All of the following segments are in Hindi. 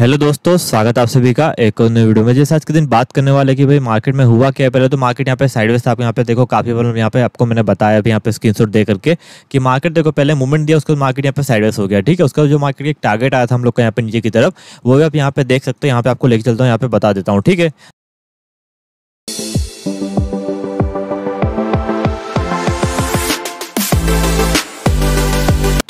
हेलो दोस्तों स्वागत आप सभी का एक और नए वीडियो में जैसे आज के दिन बात करने वाले कि भाई मार्केट में हुआ क्या है पहले तो मार्केट यहाँ पे साइडवेज था आप यहाँ पे देखो काफी बार यहाँ पे आपको मैंने बताया अभी यहाँ पे स्क्रीनशॉट दे करके कि मार्केट देखो पहले मूवमेंट दिया उसके मार्केट यहाँ पे साइडवेज हो गया ठीक है उसका जो मार्केट एक टारगेट आया था हम लोग का यहाँ पे नीचे की तरफ वो भी आप यहाँ पे देख सकते हो यहाँ पे आपको लेके चलता हूँ यहाँ पे बता देता हूँ ठीक है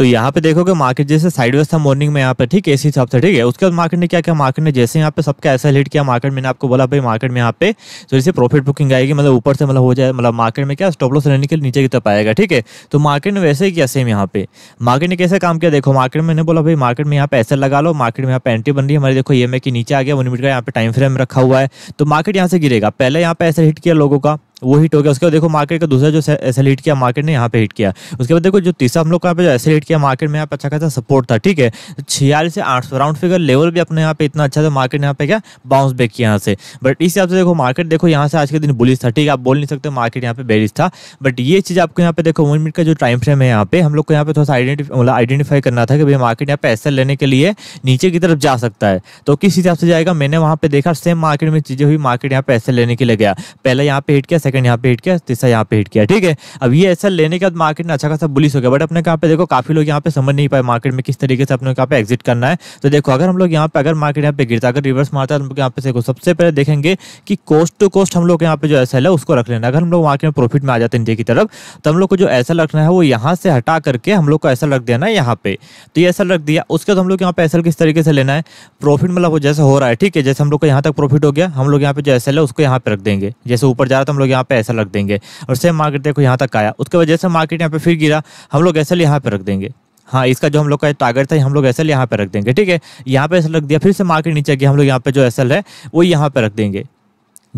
तो यहाँ पे देखोगे मार्केट जैसे साइडवेज था मॉर्निंग में यहाँ पे ठीक है इस हिसाब से ठीक है उसके बाद मार्केट ने क्या किया मार्केट ने जैसे यहाँ पे सबका ऐसा हिट किया मार्केट मैंने आपको बोला भाई मार्केट में यहाँ पे तो जैसे प्रॉफिट बुकिंग आएगी मतलब ऊपर से मतलब हो जाए मतलब मार्केट में क्या स्टॉप लॉस लेने के लिए नीचे की तरफ आएगा ठीक है तो मार्केट ने वैसे ही किया सेम यहाँ पे मार्केट ने कैसे काम किया देखो मार्केट में बोला भाई मार्केट में यहाँ पे ऐसा लगा लो मार्केट में यहाँ पे एंट्री बन रही है हमारे देखो ये मैं कि नीचे आ गया वन मिनट का यहाँ पे टाइम फ्रेम रखा हुआ है तो मार्केट यहाँ से गिरेगा पहले यहाँ पे ऐसा हिट किया लोगों का वो हिट हो गया उसके बाद देखो मार्केट का दूसरा जो ऐसे हिट किया मार्केट ने यहाँ पे हिट किया उसके बाद देखो जो तीसरा हम लोग का ऐसे हिट किया मार्केट में यहाँ पे अच्छा खासा सपोर्ट था ठीक है छियालीस से आठ सौ राउंड फिगर लेवल भी अपने यहाँ पे इतना अच्छा था मार्केट यहाँ पे क्या बाउंस बैक किया यहाँ से बट इस हिसाब से देखो मार्केट देखो यहाँ से आज के दिन बुलिस था ठीक है आप बोल नहीं सकते मार्केट यहाँ पे बेरिस था बट ये चीज़ आपको यहाँ पे देखो वन मिनट का जो टाइम फ्रेम है यहाँ पे हम लोग को यहाँ पे थोड़ा सा आइडेंटिफाई करना था कि भाई मार्केट यहाँ पे ऐसे लेने के लिए नीचे की तरफ जा सकता है तो किस हिसाब से जाएगा मैंने वहाँ पे देखा सेम मार्केट में चीज़ें हुई मार्केट यहाँ पे ऐसे लेने के लिए गया पहले यहाँ पे हिट किया सेकंड यहाँ पे हिट किया तीसरा यहाँ पे हिट किया ठीक है अब ये ऐसा लेने के बाद मार्केट में अच्छा खासा बुलिस हो गया बट अपने यहाँ पे देखो काफी लोग यहाँ पे समझ नहीं पाए मार्केट में किस तरीके से अपने कहाँ पे एग्जिट करना है तो देखो अगर हम लोग यहाँ पे अगर मार्केट यहाँ पे गिरता अगर रिवर्स मारता है यहाँ पे देखो सबसे पहले देखेंगे कि कोस्ट टू कोस्ट हम लोग यहाँ पे जो ऐसा है उसको रख लेना अगर हम लोग मार्केट में प्रॉफिट में आ जाते हैं इंडिया की तरफ तो हम लोग को जो ऐसा रखना है वो यहाँ से हटा करके हम लोग को ऐसा रख देना है यहाँ पे तो ये ऐसा रख दिया उसके बाद हम लोग यहाँ पे ऐसा किस तरीके से लेना है प्रॉफिट मतलब जैसे हो रहा है ठीक है जैसे हम लोग को यहाँ तक प्रॉफिट हो गया हम लोग यहाँ पे जो ऐसा है उसको यहाँ पे रख देंगे जैसे ऊपर जा रहा था हम लोग यहाँ यहाँ पे ऐसा रख देंगे और सेम मार्केट देखो यहाँ तक आया उसके वजह से मार्केट यहाँ पे फिर गिरा हम लोग ऐसे यहाँ पे रख देंगे हाँ इसका जो हम लोग का टारगेट था हम लोग एस यहाँ पे रख देंगे ठीक है यहाँ पे ऐसा रख दिया फिर से मार्केट नीचे गया हम लोग यहाँ पे जो एस है वो यहाँ पे रख देंगे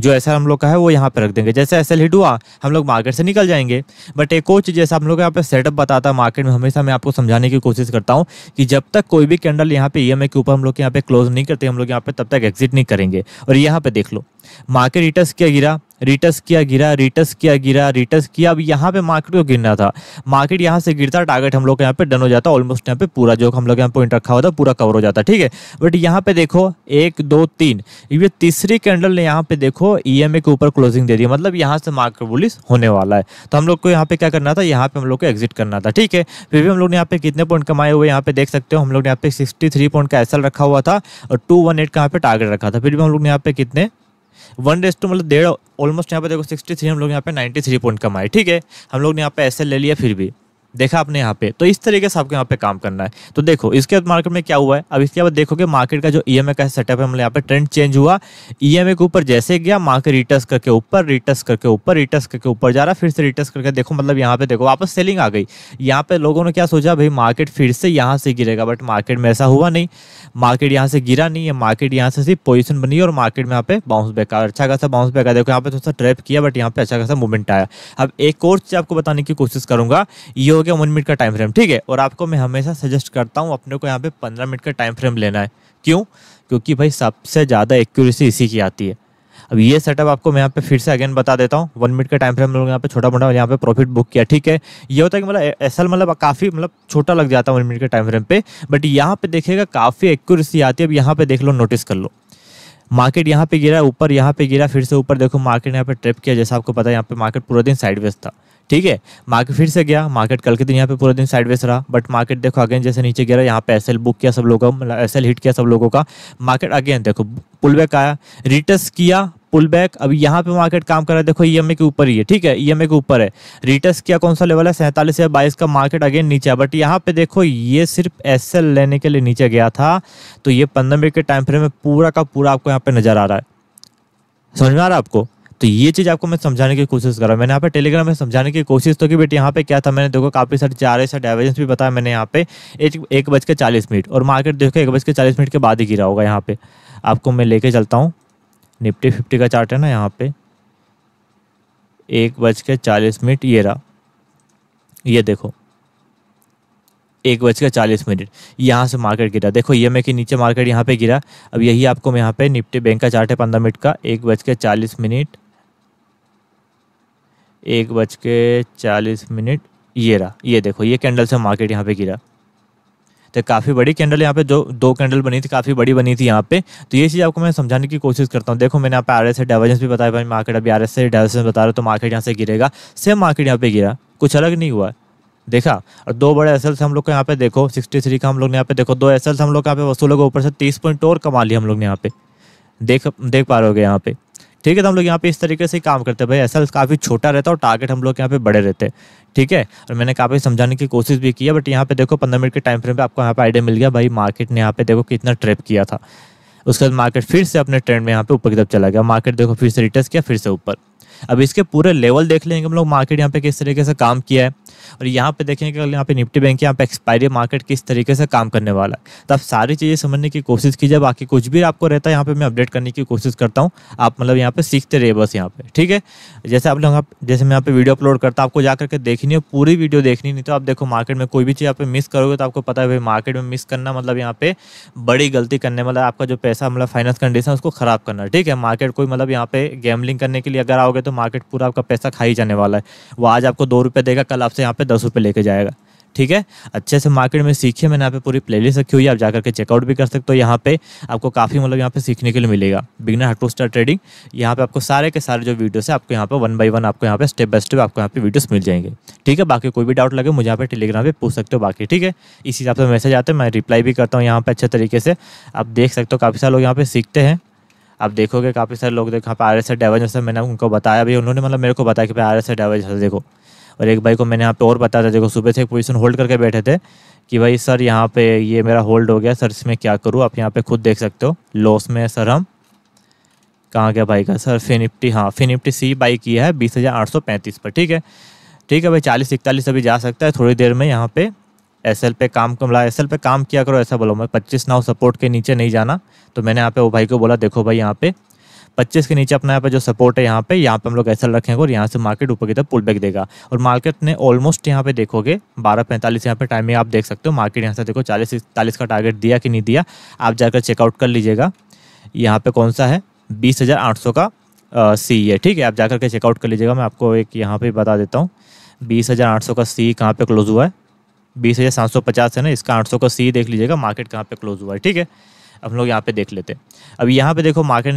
जो ऐसा हम लोग का है वो यहाँ पे रख देंगे जैसे एस हिट हुआ हम लोग मार्केट से निकल जाएंगे बट एक और चीज़ हम लोग यहाँ पे सेटअप बताता है मार्केट में हमेशा मैं आपको समझाने की कोशिश करता हूँ कि जब तक कोई भी कैंडल यहाँ पे ई के ऊपर हम लोग यहाँ पे क्लोज नहीं करते हम लोग यहाँ पे तब तक एग्जिट नहीं करेंगे और यहाँ पे देख लो मार्केट रिटर्स क्या गिरा रिटर्स किया गिरा रिटर्स किया गिरा रिटर्स किया अब यहाँ पे मार्केट को गिरना था मार्केट यहाँ से गिरता टारगेट हम लोग यहाँ पे डन हो जाता ऑलमोस्ट यहाँ पे पूरा जो हम लोग यहाँ पॉइंट रखा हुआ था पूरा कवर हो जाता ठीक है बट यहाँ पे देखो एक दो तीन ये तीसरी कैंडल ने यहाँ पे देखो ई के ऊपर क्लोजिंग दे दी मतलब यहाँ से मार्केट बुलिस होने वाला है तो हम लोग को यहाँ पे क्या करना था यहाँ पे हम लोग को एग्जिट करना था ठीक है फिर भी हम लोग ने यहाँ पे कितने पॉइंट कमाए हुए यहाँ पे देख सकते हो हम लोग ने यहाँ पे सिक्सटी पॉइंट का एसल रखा हुआ था और टू का यहाँ पे टारगेट रखा था फिर भी हम लोग ने यहाँ पे कितने वन डेज टू तो मतलब डेढ़ ऑलमोस्ट यहाँ पे देखो सिक्सटी थ्री हम लोग यहाँ पे नाइन्टी थ्री पॉइंट कमाए ठीक है हम लोग ने यहाँ पे ऐसे ले लिया फिर भी देखा आपने यहाँ पे तो इस तरीके से आपको यहाँ पे काम करना है तो देखो इसके बाद मार्केट में क्या हुआ है अब इसके बाद देखोगे मार्केट का जो ई e का सेटअप है मतलब यहाँ पे ट्रेंड चेंज हुआ ई e के ऊपर जैसे गया मार्केट रिटर्स करके ऊपर रिटर्स करके ऊपर रिटर्स करके ऊपर जा रहा फिर से रिटर्स करके देखो मतलब यहाँ पे देखो वापस सेलिंग आ गई यहाँ पे लोगों ने क्या सोचा भाई मार्केट फिर से यहाँ से गिरेगा बट मार्केट में ऐसा हुआ नहीं मार्केट यहाँ से गिरा नहीं है मार्केट यहाँ से सिर्फ पोजिशन बनी और मार्केट में यहाँ पे बाउंस बैक आया अच्छा खासा बाउंस बैक आया देखो यहाँ पे थोड़ा सा ट्रैप किया बट यहाँ पे अच्छा खासा मूवमेंट आया अब एक और चीज आपको बताने की कोशिश करूंगा ये गया वन मिनट का टाइम फ्रेम ठीक है और आपको मैं हमेशा सजेस्ट करता हूँ अपने को यहाँ पे पंद्रह मिनट का टाइम फ्रेम लेना है क्यों क्योंकि भाई सबसे ज़्यादा एक्यूरेसी इसी की आती है अब ये सेटअप आपको मैं यहाँ पे फिर से अगेन बता देता हूँ वन मिनट का टाइम फ्रेम लोग यहाँ पे छोटा मोटा यहाँ पे प्रॉफिट बुक किया ठीक है ये होता है कि मतलब असल मतलब काफ़ी मतलब छोटा लग जाता है वन मिनट के टाइम फ्रेम पे बट यहाँ पे देखिएगा काफ़ी एक्यूरेसी आती है अब यहाँ पे देख लो नोटिस कर लो मार्केट यहाँ पे गिरा ऊपर यहाँ पे गिरा फिर से ऊपर देखो मार्केट यहाँ पे ट्रिप किया जैसा आपको पता है यहाँ पे मार्केट पूरा दिन साइडवेज था ठीक है मार्केट फिर से गया मार्केट कल के दिन यहाँ पे पूरा दिन साइडवेज रहा बट मार्केट देखो अगेन जैसे नीचे गिरा यहाँ पे एस बुक मतलब किया सब लोगों का एस हिट किया सब लोगों का मार्केट अगेन देखो पुल बैक आया रिटर्स किया पुल बैक अब यहाँ पे मार्केट काम कर रहा है देखो ई के ऊपर ही है ठीक है ई के ऊपर है रिटर्स किया कौन सा लेवल है सैंतालीस या बाईस का मार्केट अगेन नीचे है बट यहाँ पे देखो ये सिर्फ एस लेने के लिए नीचे गया था तो ये पंद्रह मिनट के टाइम फ्रेम में पूरा का पूरा आपको यहाँ पे नजर आ रहा है समझ में आ रहा है आपको तो ये चीज़ आपको मैं समझाने की कोशिश कर रहा हूँ मैंने यहाँ पे टेलीग्राम में समझाने की कोशिश तो की बेटी यहाँ पे क्या था मैंने देखो काफ़ी सारे चार ऐसा डाइवर्जेंस भी बताया मैंने यहाँ पे एक एक बज के चालीस मिनट और मार्केट देखो एक बज के चालीस मिनट के बाद ही गिरा होगा यहाँ पे आपको मैं लेके चलता हूँ निफ्टी फिफ्टी का चार्ट है ना यहाँ पे एक बज के चालीस मिनट ये रहा ये देखो एक बज के चालीस मिनट यहाँ से मार्केट गिरा देखो ये मैं कि नीचे मार्केट यहाँ पे गिरा अब यही आपको मैं यहाँ पे निफ्टी बैंक का चार्ट है पंद्रह मिनट का एक बज के चालीस मिनट एक बज के चालीस मिनट ये रहा ये देखो ये कैंडल से मार्केट यहाँ पे गिरा तो काफ़ी बड़ी कैंडल यहाँ पे जो दो कैंडल बनी थी काफ़ी बड़ी बनी थी यहाँ पे तो ये चीज़ आपको मैं समझाने की कोशिश करता हूँ देखो मैंने यहाँ पे आर एस से डाइवर्जेंस भी बताया भाई मार्केट अभी आर एस से डाइवर्जेंस बता रहा हूँ तो मार्केट यहाँ से गिरेगा सेम मार्केट यहाँ पे गिरा कुछ अलग नहीं हुआ देखा और दो बड़े एस हम लोग को यहाँ पे देखो सिक्सटी थ्री का हम लोग ने यहाँ पे देखो दो एस हम लोग यहाँ पे वसूलों के ऊपर से तीस पॉइंट और कमा लिया हम लोग ने यहाँ पे देख देख पा रहे हो यहाँ पे ठीक है तो हम लोग यहाँ पे इस तरीके से काम करते हैं भाई एस काफ़ी छोटा रहता है और टारगेट हम लोग यहाँ पे बड़े रहते हैं ठीक है और मैंने काफ़ी समझाने की कोशिश भी की है बट यहाँ पे देखो पंद्रह मिनट के टाइम फ्रेम पे आपको यहाँ पे आइडिया मिल गया भाई मार्केट ने यहाँ पे देखो कितना ट्रेप किया था उसके बाद मार्केट फिर से अपने ट्रेंड में यहाँ पे ऊपर की तरफ चला गया मार्केट देखो फिर से रिटर्स किया फिर से ऊपर अब इसके पूरे लेवल देख लेंगे हम लोग मार्केट यहाँ पे किस तरीके से काम किया है और यहाँ पे देखेंगे अगर यहाँ पे निफ्टी बैंक यहाँ पे एक्सपायरी मार्केट किस तरीके से काम करने वाला है तो आप सारी चीज़ें समझने की कोशिश कीजिए बाकी कुछ भी आपको रहता है यहाँ पे मैं अपडेट करने की कोशिश करता हूँ आप मतलब यहाँ पे सीखते रहिए बस यहाँ पे ठीक है जैसे आप लोग जैसे मैं यहाँ पर वीडियो अपलोड करता हूँ आपको जा करके देखनी है पूरी वीडियो देखनी नहीं तो आप देखो मार्केट में कोई भी चीज़ आप मिस करोगे तो आपको पता है भाई मार्केट में मिस करना मतलब यहाँ पे बड़ी गलती करने मतलब आपका जो पैसा मतलब फाइनेंस कंडीशन उसको ख़राब करना ठीक है मार्केट कोई मतलब यहाँ पे गेमलिंग करने के लिए अगर आओगे तो मार्केट पूरा आपका पैसा खा ही जाने वाला है वो आज आपको दो रुपये देगा कल आपसे यहाँ पे दस रुपये लेके जाएगा ठीक है अच्छे से मार्केट में सीखिए मैंने यहाँ पे पूरी प्लेलिस्ट रखी हुई है आप जाकर के चेकआउट भी कर सकते हो यहाँ पे आपको काफ़ी मतलब यहाँ पे सीखने के लिए मिलेगा beginner how to start trading यहाँ पे आपको सारे के सारे जो वीडियोस है आपको यहाँ पे वन बाय वन आपको यहाँ पे स्टेप बाय स्टेप आपको यहाँ पे वीडियोज़ मिल जाएंगे ठीक है बाकी कोई भी डाउट लगे मुझे यहाँ पे टेलीग्राम पर पूछ सकते हो बाकी ठीक है इस हिसाब से मैसेज आते हैं मैं रिप्लाई भी करता हूँ यहाँ पर अच्छे तरीके से आप देख सकते हो काफ़ी सारे लोग यहाँ पर सीखते हैं आप देखोगे काफ़ी सारे लोग देखो यहाँ आर एस मैंने उनको बताया भी उन्होंने मतलब मेरे को बताया कि भाई आर एस देखो और एक भाई को मैंने यहाँ पे और बताया था देखो सुबह से एक पोजीशन होल्ड करके बैठे थे कि भाई सर यहाँ पे ये मेरा होल्ड हो गया सर इसमें क्या करूँ आप यहाँ पे खुद देख सकते हो लॉस में सर हम कहाँ गया भाई का सर फिनिप्टी हाँ फिनिप्टी सी बाई की है बीस हज़ार आठ सौ पैंतीस पर ठीक है ठीक है भाई चालीस इकतालीस अभी जा सकता है थोड़ी देर में यहाँ पे एस एल पे काम कम मिला एस एल पे काम किया करो ऐसा बोलो मैं पच्चीस नाव सपोर्ट के नीचे नहीं जाना तो मैंने यहाँ पे वो भाई को बोला देखो भाई यहाँ पे पच्चीस के नीचे अपना यहाँ जो सपोर्ट है यहाँ पे यहाँ पे हम लोग ऐसा रखेंगे और यहाँ से मार्केट ऊपर की तरफ पुल बैक देगा और मार्केट ने ऑलमोस्ट यहाँ पे देखोगे बारह पैंतालीस यहाँ पे टाइमिंग आप देख सकते हो मार्केट यहाँ से देखो चालीस इकतालीस का टारगेट दिया कि नहीं दिया आप जाकर चेकआउट कर लीजिएगा यहाँ पे कौन सा है बीस हज़ार आठ सौ का सी है ठीक है आप जाकर के चेकआउट कर लीजिएगा मैं आपको एक यहाँ पे बता देता हूँ बीस हज़ार आठ सौ का सी कहाँ पे क्लोज हुआ है बीस हज़ार सात सौ पचास है ना इसका आठ सौ का सी देख लीजिएगा मार्केट कहाँ पे क्लोज हुआ है ठीक है हम लोग यहाँ पे देख लेते हैं अब यहाँ पे देखो मार्केट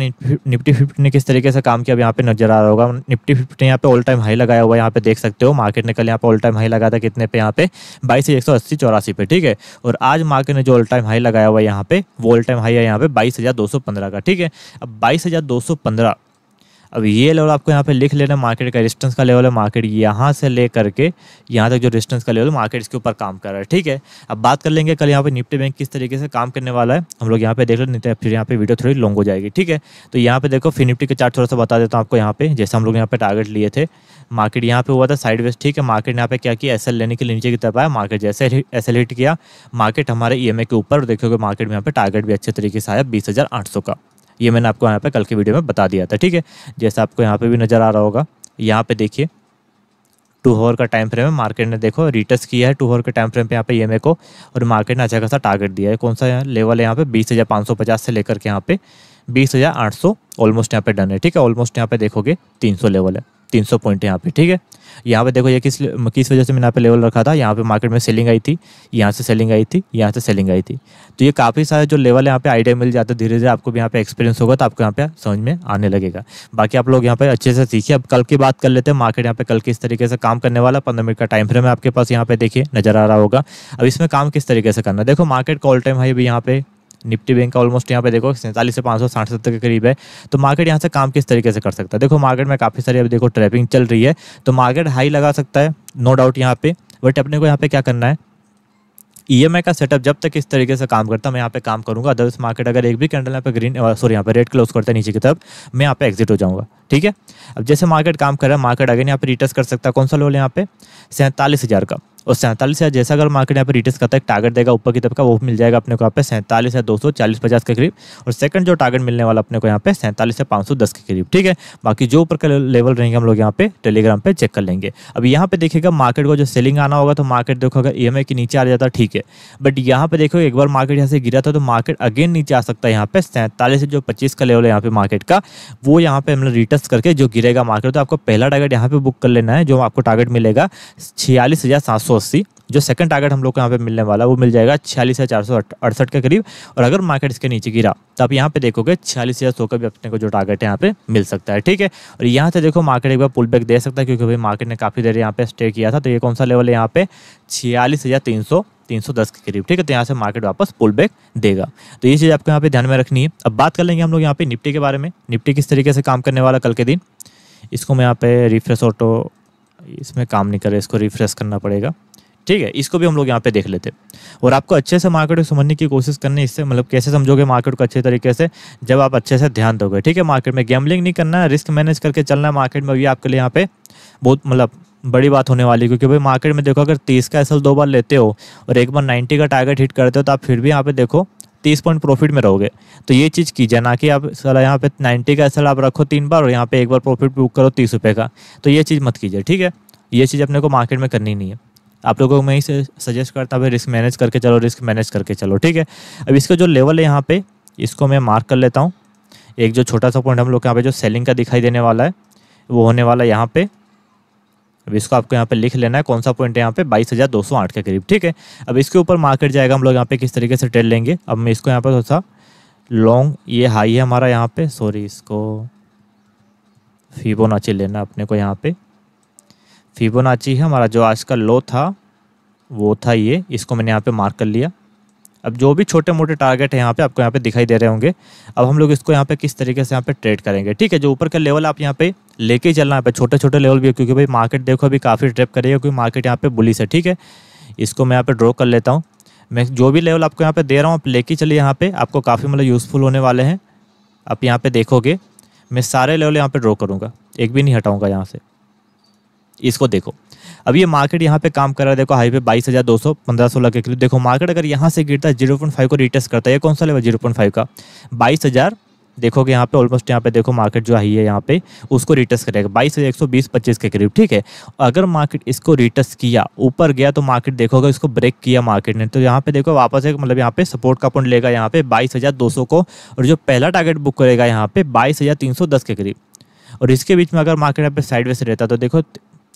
निफ्टी फिफ्टी ने किस तरीके से काम किया अब यहाँ पे नजर आ रहा होगा निफ्टी फिफ्टी ने यहाँ पे ऑल टाइम हाई लगाया हुआ है यहाँ पे देख सकते हो मार्केट ने कल यहाँ पे ऑल टाइम हाई लगाया था कितने पे यहाँ पे बाईस एक सौ अस्सी चौरासी पे ठीक है और आज मार्केट ने जो ऑल टाइम हाई लगाया हुआ यहाँ पे वो ऑल टाइम हाई है यहाँ पे बाईस हजार दो सौ पंद्रह का ठीक है अब बाईस हजार दो सौ पंद्रह अब ये लेवल आपको यहाँ पे लिख लेना मार्केट का रिस्टेंस का लेवल है मार्केट यहाँ से ले करके यहाँ तक जो रिस्टेंस का लेवल है मार्केट इसके ऊपर काम कर रहा है ठीक है अब बात कर लेंगे कल यहाँ पे निफ्टी बैंक किस तरीके से काम करने वाला है हम लोग यहाँ पे देख लो नहीं तो फिर यहाँ पे वीडियो थोड़ी लॉन्ग हो जाएगी ठीक है तो यहाँ पे देखो फिर निफ्टी का चार्ट थोड़ा सा बता देता हूँ आपको यहाँ पे जैसे हम लोग यहाँ पे टारगेट लिए थे मार्केट यहाँ पे हुआ था साइड वेस्ट ठीक है मार्केट यहाँ पे क्या किया एस लेने के लिए नीचे की तरफ आया मार्केट जैसे एस किया मार्केट हमारे ई e के ऊपर देखोगे मार्केट में यहाँ पे टारगेट भी अच्छे तरीके से आया बीस का ये मैंने आपको यहाँ पर कल के वीडियो में बता दिया था ठीक है जैसे आपको यहाँ पर भी नज़र आ रहा होगा यहाँ पर देखिए टू होर का टाइम फ्रेम है मार्केट ने देखो रिटर्स किया है टू होर के टाइम फ्रेम पे यहाँ पे ई को और मार्केट ने अच्छा खासा टारगेट दिया है कौन सा यहाँ लेवल है यहाँ पे बीस हज़ार पाँच सौ पचास से लेकर के यहाँ पे बीस हज़ार आठ सौ ऑलमोस्ट यहाँ पे डन है ठीक है ऑलमोस्ट यहाँ पे देखोगे तीन सौ लेवल है तीन सौ पॉइंट यहाँ पे ठीक है यहाँ पे देखो ये किस किस वजह से मैंने यहाँ पे लेवल रखा था यहाँ पे मार्केट में सेलिंग आई थी यहाँ से सेलिंग आई थी यहाँ से सेलिंग आई थी तो ये काफ़ी सारे जो लेवल यहाँ पे आइडिया मिल जाता है धीरे धीरे आपको भी यहाँ पे एक्सपीरियंस होगा तो आपको यहाँ पे समझ में आने लगेगा बाकी आप लोग यहाँ पे अच्छे से सीखिए अब कल की बात कर लेते हैं मार्केट यहाँ पे कल किस तरीके से काम करने वाला पंद्रह मिनट का टाइम फ्रेम है आपके पास यहाँ पे देखिए नजर आ रहा होगा अब इसमें काम किस तरीके से करना देखो मार्केट का ऑल टाइम हाई भी यहाँ पे निफ्टी बैंक का ऑलमोस्ट यहाँ पे देखो सैंतालीस से पाँच सौ साठ सत्तर के करीब है तो मार्केट यहाँ से काम किस तरीके से कर सकता है देखो मार्केट में काफ़ी सारी अब देखो ट्रैपिंग चल रही है तो मार्केट हाई लगा सकता है नो डाउट यहाँ पे बट अपने को यहाँ पे क्या करना है ई e का सेटअप जब तक इस तरीके से काम करता मैं यहाँ पे काम करूँगा अदरवाइज मार्केट अगर एक भी कैंडल यहाँ पे ग्रीन सॉरी यहाँ पे रेड क्लोज करता है नीचे की तरफ मैं यहाँ पे एग्जिट हो जाऊँगा ठीक है अब जैसे मार्केट काम कर रहा है मार्केट अगेन यहाँ पर रिटर्स कर सकता है कौन सा लेवल यहाँ पे सैंतालीस हज़ार का और सैंतालीस हज़ार जैसा अगर मार्केट यहाँ पर रिटर्स करता है टारगेट देगा ऊपर की तरफ का वो मिल जाएगा अपने को यहाँ पे सैंतालीस है दो सौ चालीस पचास के करीब और सेकंड जो टारगेट मिलने वाला अपने को यहाँ पे सैंतालीस है पाँच सौ दस के करीब ठीक है बाकी जो ऊपर का लेवल रहेंगे हम लोग यहाँ पे टेलीग्राम पर चेक कर लेंगे अब यहाँ पे देखिएगा मार्केट को जो सेलिंग आना होगा तो मार्केट देखो अगर ई e के नीचे आ जाता तो ठीक है बट यहाँ पे देखो एक बार मार्केट यहाँ से गिरा था तो मार्केट अगेन नीचे आ सकता है यहाँ पे सैंतालीस से जो पच्चीस का लेवल है यहाँ पे मार्केट का वो यहाँ पे हम लोग रिटर्न टेस्ट करके जो गिरेगा मार्केट तो आपको पहला टारगेट यहाँ पे बुक कर लेना है जो आपको टारगेट मिलेगा छियालीस हज़ार सात सौ अस्सी जो सेकंड टारगेट हम लोग को यहाँ पे मिलने वाला वो मिल जाएगा छियालीस हज़ार चार सौ अड़सठ के करीब और अगर मार्केट इसके नीचे गिरा तो आप यहाँ पे देखोगे छियालीस हज़ार सौ का भी अपने को जो टारगेट है यहाँ पे मिल सकता है ठीक है और यहाँ से देखो मार्केट एक बार पुल बैक दे सकता है क्योंकि भाई मार्केट ने काफ़ी देर यहाँ पे स्टे किया था तो ये कौन सा लेवल है यहाँ पे छियालीस हज़ार तीन सौ 310 के करीब ठीक है तो यहाँ से मार्केट वापस पुल बैक देगा तो ये चीज़ आपको यहाँ पे ध्यान में रखनी है अब बात कर लेंगे हम लोग यहाँ पे निफ्टी के बारे में निफ्टी किस तरीके से काम करने वाला कल के दिन इसको मैं यहाँ पे रिफ्रेश ऑटो इसमें काम नहीं कर रहा इसको रिफ्रेश करना पड़ेगा ठीक है इसको भी हम लोग यहाँ पे देख लेते और आपको अच्छे से मार्केट को समझने की कोशिश करनी इससे मतलब कैसे समझोगे मार्केट को अच्छे तरीके से जब आप अच्छे से ध्यान दोगे ठीक है मार्केट में गैमलिंग नहीं करना है रिस्क मैनेज करके चलना है मार्केट में भी आपके लिए यहाँ पे बहुत मतलब बड़ी बात होने वाली क्योंकि भाई मार्केट में देखो अगर तीस का एसल दो बार लेते हो और एक बार नाइन्टी का टारगेट हिट करते हो तो आप फिर भी यहाँ पे देखो तीस पॉइंट प्रॉफिट में रहोगे तो ये चीज़ कीजिए ना कि आप सला यहाँ पे नाइन्टी का एसल आप रखो तीन बार और यहाँ पे एक बार प्रॉफिट बुक करो तीस रुपये का तो ये चीज़ मत कीजिए ठीक है ये चीज़ अपने को मार्केट में करनी नहीं है आप लोगों को मैं ही सजेस्ट करता हूँ रिस्क मैनेज करके चलो रिस्क मैनेज करके चलो ठीक है अब इसका जो लेवल है यहाँ पे इसको मैं मार्क कर लेता हूँ एक जो छोटा सा पॉइंट हम लोग यहाँ पे जो सेलिंग का दिखाई देने वाला है वो होने वाला है यहाँ पे अब इसको आपको यहाँ पे लिख लेना है कौन सा पॉइंट है यहाँ पे बाईस हज़ार दो सौ आठ के करीब ठीक है अब इसके ऊपर मार्केट जाएगा हम लोग यहाँ पे किस तरीके से ट्रेड लेंगे अब मैं इसको यहाँ पर थोड़ा सा लॉन्ग ये हाई है हमारा यहाँ पे सॉरी इसको फीबोनाची लेना अपने को यहाँ पे फीबोनाची है हमारा जो आज का लो था वो था ये इसको मैंने यहाँ पे मार्क कर लिया अब जो भी छोटे मोटे टारगेट है यहाँ पे आपको यहाँ पे दिखाई दे रहे होंगे अब हम लोग इसको यहाँ पे किस तरीके से यहाँ पे ट्रेड करेंगे ठीक है जो ऊपर का लेवल आप यहाँ पे लेके चलना यहाँ पे छोटे छोटे लेवल भी क्योंकि भाई मार्केट देखो अभी काफ़ी ट्रैप करेगा क्योंकि मार्केट यहाँ पे बुलिस है ठीक है इसको मैं यहाँ पे ड्रॉ कर लेता हूँ मैं जो भी लेवल आपको यहाँ पे दे रहा हूँ आप लेके चलिए यहाँ पे आपको काफ़ी मतलब यूज़फुल होने वाले हैं आप यहाँ पे देखोगे मैं सारे लेवल यहाँ पर ड्रॉ करूँगा एक भी नहीं हटाऊँगा यहाँ से इसको देखो अब ये मार्केट यहाँ पे काम कर रहा है देखो हाई पे बाईस हज़ार दो सौ पंद्रह सोलह के करीब देखो मार्केट अगर यहाँ से गिरता है जीरो पॉइंट फाइव को रिटेस्ट करता है ये कौन सा लेवल जीरो पॉइंट फाइव का बाईस हज़ार देखोगे यहाँ पे ऑलमोस्ट यहाँ पे देखो मार्केट जो आई है यहाँ पे उसको रिटर्स करेगा बाईस हज़ार एक सौ बीस पच्चीस के करीब ठीक है अगर मार्केट इसको रिटर्स किया ऊपर गया तो मार्केट देखोगे इसको ब्रेक किया मार्केट ने तो यहाँ पे देखो वापस एक मतलब यहाँ पे सपोर्ट का पॉइंट लेगा यहाँ पे बाईस हज़ार दो सौ को और जो पहला टारगेट बुक करेगा यहाँ पे बाईस हज़ार तीन सौ दस के करीब और इसके बीच में अगर मार्केट यहाँ पे साइडवेज रहता तो देखो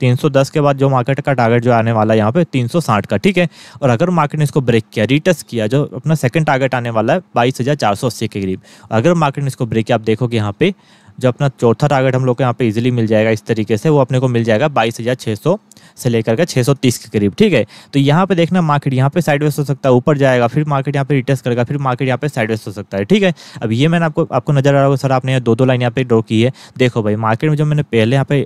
310 के बाद जो मार्केट का टारगेट जो आने वाला है यहाँ पे 360 का ठीक है और अगर मार्केट ने इसको ब्रेक किया रिटेस्ट किया जो अपना सेकंड टारगेट आने वाला है बाईस हज़ार चार सौ अस्सी के करीब अगर मार्केट ने इसको ब्रेक किया आप देखोगे यहाँ पे जो अपना चौथा टारगेट हम लोग को यहाँ पे इजीली मिल जाएगा इस तरीके से वो अपने को मिल जाएगा बाईस हज़ार छः सौ से लेकर के 630 के करीब ठीक है तो यहाँ पे देखना मार्केट यहाँ पे साइडवेज हो सकता है ऊपर जाएगा फिर मार्केट यहाँ पे रिटेस्ट करेगा फिर मार्केट यहाँ पे साइडवेज हो सकता है ठीक है अब ये मैंने आपको आपको नजर आ रहा होगा सर आपने दो दो लाइन यहाँ पे ड्रॉ की है देखो भाई मार्केट में जो मैंने पहले यहाँ पे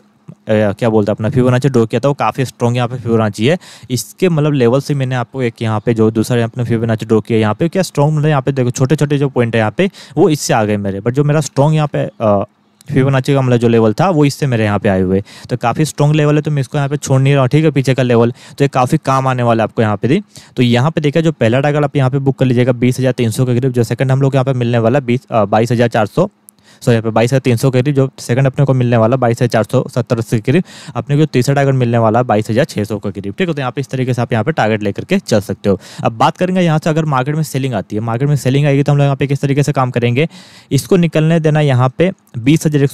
क्या बोलते हैं अपना फिबोनाची ड्रॉ किया था वो काफ़ी स्ट्रॉन्ग यहाँ पे फिबोनाची है इसके मतलब लेवल से मैंने आपको एक यहाँ पे जो दूसरा यहाँ अपने फिबोनाची ड्रॉ किया यहाँ पे क्या स्ट्रॉन्ग मतलब यहाँ पे देखो छोटे छोटे जो पॉइंट है यहाँ पे वो इससे आ गए मेरे बट जो मेरा स्ट्रॉन्ग यहाँ पे फिबोनाची का मतलब जो लेवल था वो इससे मेरे यहाँ पे आए हुए तो काफ़ी स्ट्रॉन्ग लेवल है तो मैं इसको यहाँ पे छोड़ नहीं रहा हूँ ठीक है पीछे का लेवल तो ये काफ़ी काम आने वाला है आपको यहाँ पे दी तो यहाँ पे देखा जो पहला टाइगर आप यहाँ पे बुक कर लीजिएगा बीस हज़ार तीन सौ के करीब जो सेकंड हम लोग यहाँ पे मिलने वाला बीस बाईस हज़ार चार सौ सो यहाँ पे बाईस तीन सौ करीब जो सेकंड अपने को मिलने वाला बाईस हजार चार सौ सत्तर के करीब अपने को तीसरा टारगेट मिलने वाला बाईस हजार छः सौ के करीब ठीक है तो यहाँ पे इस तरीके से आप यहाँ पे टारगेट लेकर के चल सकते हो अब बात करेंगे यहाँ से अगर मार्केट में सेलिंग आती है मार्केट में सेलिंग आएगी तो हम लोग यहाँ पे किस तरीके से काम करेंगे इसको निकलने देना यहाँ पे बीस हजार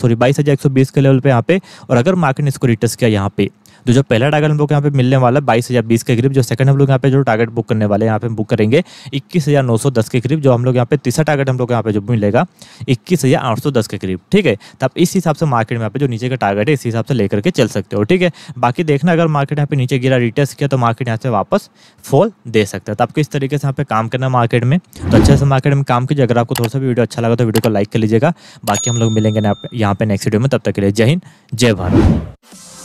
सॉरी बाईस हजार एक सौ बीस के लेवल पे यहाँ पे और अगर मार्केट ने इसको रिटर्स किया यहाँ पे तो जो पहला टारगेट हम लोग यहाँ पे मिलने वाला है बाईस हज़ार बीस के करीब जो सेकंड हम लोग यहाँ पे जो टारगेट बुक करने वाले हैं यहाँ पे बुक करेंगे इक्कीस हज़ार नौ सौ दस के करीब जो हम लोग यहाँ पे तीसरा टारगेट हम लोग यहाँ पे जो मिलेगा इक्कीस हज़ार आठ सौ दस के करीब ठीक है तो आप इस हिसाब से मार्केट में यहाँ पे जो नीचे का टारगेट है इस हिसाब से लेकर के चल सकते हो ठीक है बाकी देखना अगर मार्केट यहाँ पे नीचे गिरा रिटेस्ट किया तो मार्केट यहाँ से वापस फॉल दे सकता है तो आपको इस तरीके से यहाँ पे काम करना मार्केट में तो अच्छे से मार्केट में काम कीजिए अगर आपको थोड़ा सा वीडियो अच्छा लगा तो वीडियो को लाइक कर लीजिएगा बाकी हम लोग मिलेंगे यहाँ पे नेक्स्ट वीडियो में तब तक के लिए जय हिंद जय भारत